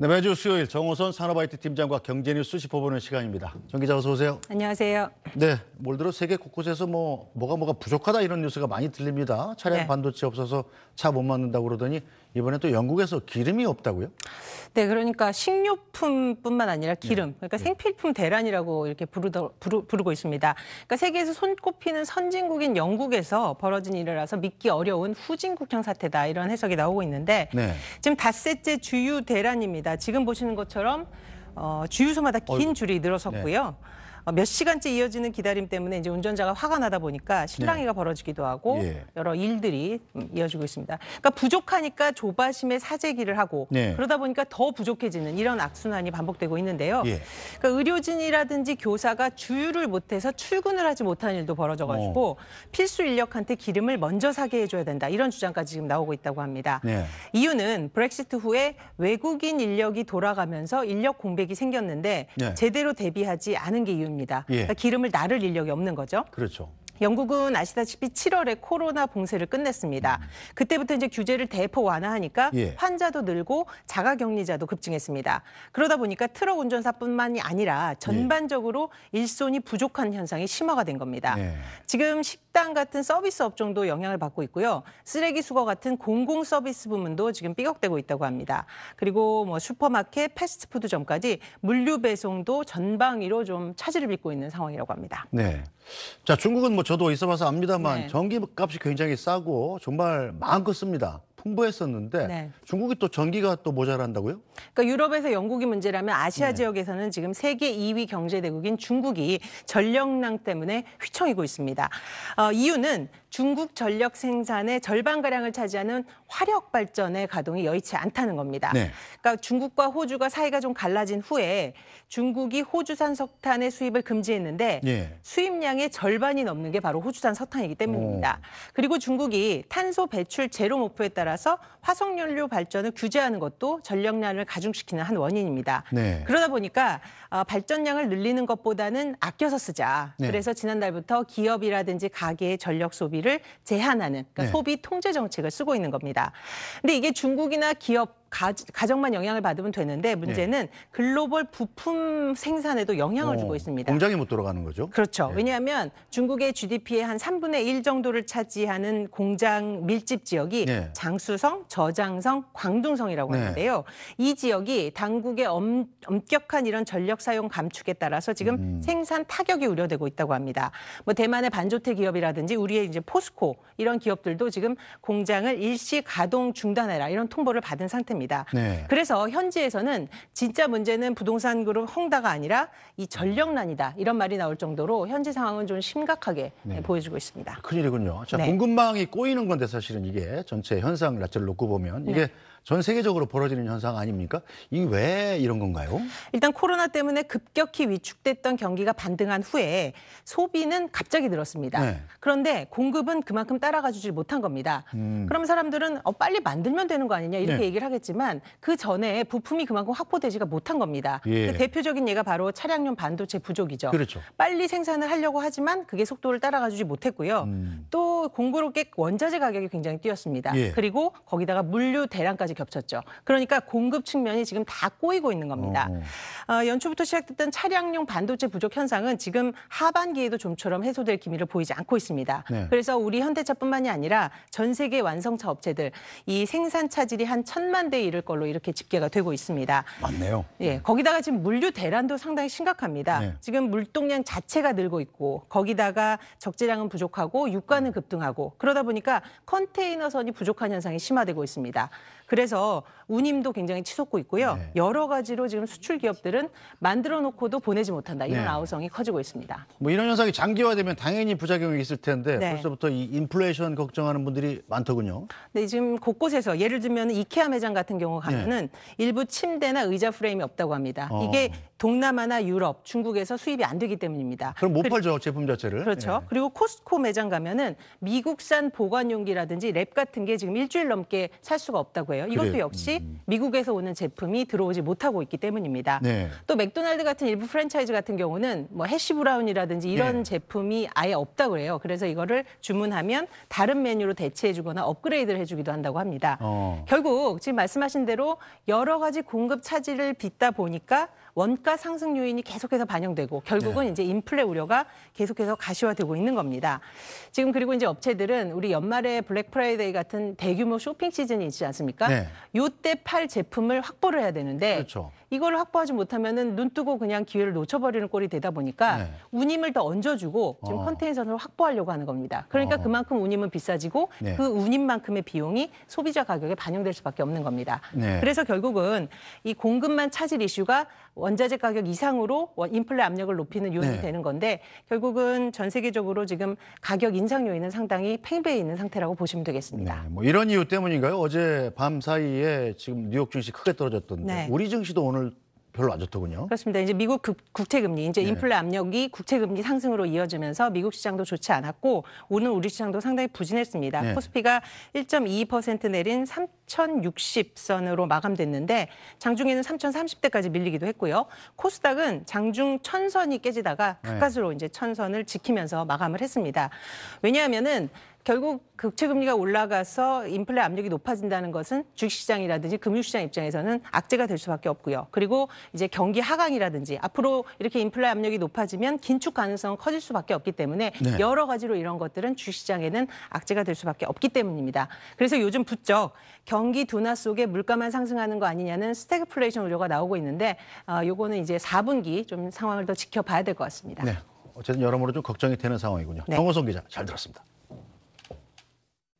네, 매주 수요일 정호선 산업IT 팀장과 경제뉴스 짚어보는 시간입니다. 정 기자 어서 오세요. 안녕하세요. 네, 올 들어 세계 곳곳에서 뭐 뭐가 뭐가 부족하다 이런 뉴스가 많이 들립니다. 차량 네. 반도체 없어서 차 못 만든다고 그러더니 이번에 또 영국에서 기름이 없다고요? 네, 그러니까 식료품뿐만 아니라 네. 기름, 그러니까 네. 그러니까 생필품 대란이라고 이렇게 부르더, 부르, 부르고 있습니다. 그러니까 세계에서 손꼽히는 선진국인 영국에서 벌어진 일이라서 믿기 어려운 후진국형 사태다 이런 해석이 나오고 있는데 네. 지금 닷새째 주유 대란입니다. 지금 보시는 것처럼 어, 주유소마다 긴 줄이 늘어섰고요. 네. 어, 몇 시간째 이어지는 기다림 때문에 이제 운전자가 화가 나다 보니까 실랑이가 네. 벌어지기도 하고 예. 여러 일들이 음, 이어지고 있습니다. 그러니까 부족하니까 조바심에 사재기를 하고 네. 그러다 보니까 더 부족해지는 이런 악순환이 반복되고 있는데요. 예. 그러니까 의료진이라든지 교사가 주유를 못해서 출근을 하지 못하는 일도 벌어져가지고 오. 어. 필수 인력한테 기름을 먼저 사게 해줘야 된다 이런 주장까지 지금 나오고 있다고 합니다. 네. 이유는 브렉시트 후에 외국인 인력이 돌아가면서 인력 공백이 생겼는데 네. 제대로 대비하지 않은 게 이유입니다. 겁니다. 예. 그러니까 기름을 나를 인력이 없는 거죠. 그렇죠. 영국은 아시다시피 7월에 코로나 봉쇄를 끝냈습니다. 그때부터 이제 규제를 대폭 완화하니까 예. 환자도 늘고 자가격리자도 급증했습니다. 그러다 보니까 트럭 운전사뿐만이 아니라 전반적으로 일손이 부족한 현상이 심화가 된 겁니다. 예. 지금 식당 같은 서비스 업종도 영향을 받고 있고요. 쓰레기 수거 같은 공공 서비스 부문도 지금 삐걱대고 있다고 합니다. 그리고 뭐 슈퍼마켓, 패스트푸드점까지 물류 배송도 전방위로 좀 차질을 빚고 있는 상황이라고 합니다. 네. 자, 중국은 뭐 저도 있어봐서 압니다만 네. 전기값이 굉장히 싸고 정말 마음껏 씁니다. 풍부했었는데 네. 중국이 또 전기가 또 모자란다고요? 그러니까 유럽에서 영국이 문제라면 아시아 네. 지역에서는 지금 세계 2위 경제 대국인 중국이 전력난 때문에 휘청이고 있습니다. 어, 이유는 중국 전력 생산의 절반 가량을 차지하는 화력 발전의 가동이 여의치 않다는 겁니다. 네. 그러니까 중국과 호주가 사이가 좀 갈라진 후에 중국이 호주산 석탄의 수입을 금지했는데 네. 수입량의 절반이 넘는 게 바로 호주산 석탄이기 때문입니다. 오. 그리고 중국이 탄소 배출 제로 목표에 따라 따라서 화석연료 발전을 규제하는 것도 전력난을 가중시키는 한 원인입니다. 네. 그러다 보니까 어, 발전량을 늘리는 것보다는 아껴서 쓰자. 네. 그래서 지난달부터 기업이라든지 가계의 전력 소비를 제한하는 그러니까 네. 소비 통제 정책을 쓰고 있는 겁니다. 근데 이게 중국이나 기업 가, 가정만 영향을 받으면 되는데 문제는 예. 글로벌 부품 생산에도 영향을 오, 주고 어, 있습니다. 공장이 못 돌아가는 거죠? 그렇죠. 예. 왜냐하면 중국의 GDP의 한 3분의 1 정도를 차지하는 공장 밀집 지역이 예. 장수성, 저장성, 광둥성이라고 하는데요. 이 지역이 당국의 엄, 격한 이런 전력 사용 감축에 따라서 지금 음. 생산 타격이 우려되고 있다고 합니다. 뭐 대만의 반조태 기업이라든지 우리의 이제 포스코 이런 기업들도 지금 공장을 일시 가동 중단해라 이런 통보를 받은 상태입니다. 했습니다. 네. 그래서 현지에서는 진짜 문제는 부동산 그룹 헝다가 아니라 이 전력난이다 이런 말이 나올 정도로 현지 상황은 좀 심각하게 네. 보여주고 있습니다. 큰일이군요. 자, 네. 공급망이 꼬이는 건데 사실은 이게 전체 현상 라체를 놓고 보면 이게 네. 전 세계적으로 벌어지는 현상 아닙니까? 이게왜 이런 건가요? 일단 코로나 때문에 급격히 위축됐던 경기가 반등한 후에 소비는 갑자기 늘었습니다. 네. 그런데 공급은 그만큼 따라가주지 못한 겁니다. 음. 그럼 사람들은 어, 빨리 만들면 되는 거 아니냐 이렇게 네. 얘기를 하겠죠 했지만 그 전에 부품이 그만큼 확보되지가 못한 겁니다. 그 예. 그 대표적인 예가 바로 차량용 반도체 부족이죠. 그렇죠. 빨리 생산을 하려고 하지만 그게 속도를 따라가주지 못했고요. 음. 또공고롭게 원자재 가격이 굉장히 뛰었습니다. 예. 그리고 거기다가 물류 대란까지 겹쳤죠. 그러니까 공급 측면이 지금 다 꼬이고 있는 겁니다. 어. 어, 연초부터 시작됐던 차량용 반도체 부족 현상은 지금 하반기에도 좀처럼 해소될 기미를 보이지 않고 있습니다. 네. 그래서 우리 현대차뿐만이 아니라 전 세계 완성차 업체들 이 생산 차질이 한 천만 대 3분 1을 걸로 이렇게 집계가 되고 있습니다. 맞네요. 예, 거기다가 지금 물류 대란도 상당히 심각합니다. 네. 지금 물동량 자체가 늘고 있고 거기다가 적재량은 부족하고 유가는 음. 급등하고 그러다 보니까 컨테이너선이 부족한 현상이 심화되고 있습니다. 그래서 운임도 굉장히 치솟고 있고요. 네. 여러 가지로 지금 수출 기업들은 만들어 놓고도 보내지 못한다. 이런 네. 아우성이 커지고 있습니다. 뭐 이런 현상이 장기화되면 당연히 부작용이 있을 텐데 네. 벌써부터 이 인플레이션 걱정하는 분들이 많더군요. 네, 지금 곳곳에서 예를 들면 이케아 매장 같은 경우 가면은 네. 일부 침대나 의자 프레임이 없다고 합니다. 어. 이게 동남아나 유럽, 중국에서 수입이 안 되기 때문입니다. 그럼 못 팔죠 제품 자체를. 그렇죠. 예. 그리고 코스코 매장 가면은 미국산 보관용기라든지 랩 같은 게 지금 일주일 넘게 살 수가 없다고 해요. 이것도 그래요. 역시 음. 미국에서 오는 제품이 들어오지 못하고 있기 때문입니다. 네. 또 맥도날드 같은 일부 프랜차이즈 같은 경우는 뭐 해시 브라운이라든지 이런 네. 제품이 아예 없다고 해요. 그래서 이거를 주문하면 다른 메뉴로 대체해주거나 업그레이드를 해주기도 한다고 합니다. 어. 결국 지금 말씀하신 대로 여러 가지 공급 차질을 빚다 보니까 원가 상승 요인이 계속해서 반영되고 결국은 네. 이제 인플레 우려가 계속해서 가시화되고 있는 겁니다. 지금 그리고 이제 업체들은 우리 연말에 블랙 프라이데이 같은 대규모 쇼핑 시즌이 있지 않습니까? 네. 요때 팔 제품을 확보를 해야 되는데 그렇죠. 이걸 확보하지 못하면은 눈 뜨고 그냥 기회를 놓쳐버리는 꼴이 되다 보니까 네. 운임을 더 얹어주고 지금 어. 컨테이너를 선 확보하려고 하는 겁니다. 그러니까 어. 그만큼 운임은 비싸지고 네. 그 운임만큼의 비용이 소비자 가격에 반영될 수밖에 없는 겁니다. 네. 그래서 결국은 이 공급만 차질 이슈가 원자재 가격 이상으로 인플레 압력을 높이는 요인이 네. 되는 건데 결국은 전 세계적으로 지금 가격 인상 요인은 상당히 팽배해 있는 상태라고 보시면 되겠습니다. 네, 뭐 이런 이유 때문인가요? 어제 밤 사이에 지금 뉴욕 증시 크게 떨어졌던데 네. 우리 증시도 오늘 별로 안 좋더군요. 그렇습니다. 이제 미국 국채 금리, 이제 네. 인플레 압력이 국채 금리 상승으로 이어지면서 미국 시장도 좋지 않았고 오늘 우리 시장도 상당히 부진했습니다. 네. 코스피가 1 2 내린 3,060선으로 마감됐는데 장중에는 3,030대까지 밀리기도 했고요. 코스닥은 장중 1,000선이 깨지다가 네. 가까스로 네. 이제 1,000선을 지키면서 마감을 했습니다. 왜냐하면은 결국 극채금리가 올라가서 인플레 압력이 높아진다는 것은 주식시장이라든지 금융시장 입장에서는 악재가 될 수밖에 없고요. 그리고 이제 경기 하강이라든지 앞으로 이렇게 인플레 압력이 높아지면 긴축 가능성은 커질 수밖에 없기 때문에 네. 여러 가지로 이런 것들은 주시장에는 식 악재가 될 수밖에 없기 때문입니다. 그래서 요즘 부쩍 경기 둔화 속에 물가만 상승하는 거 아니냐는 스태그플레이션 우려가 나오고 있는데 어, 요거는 이제 4분기 좀 상황을 더 지켜봐야 될 것 같습니다. 네. 어쨌든 여러모로 좀 걱정이 되는 상황이군요. 네. 정호성 기자 잘 들었습니다.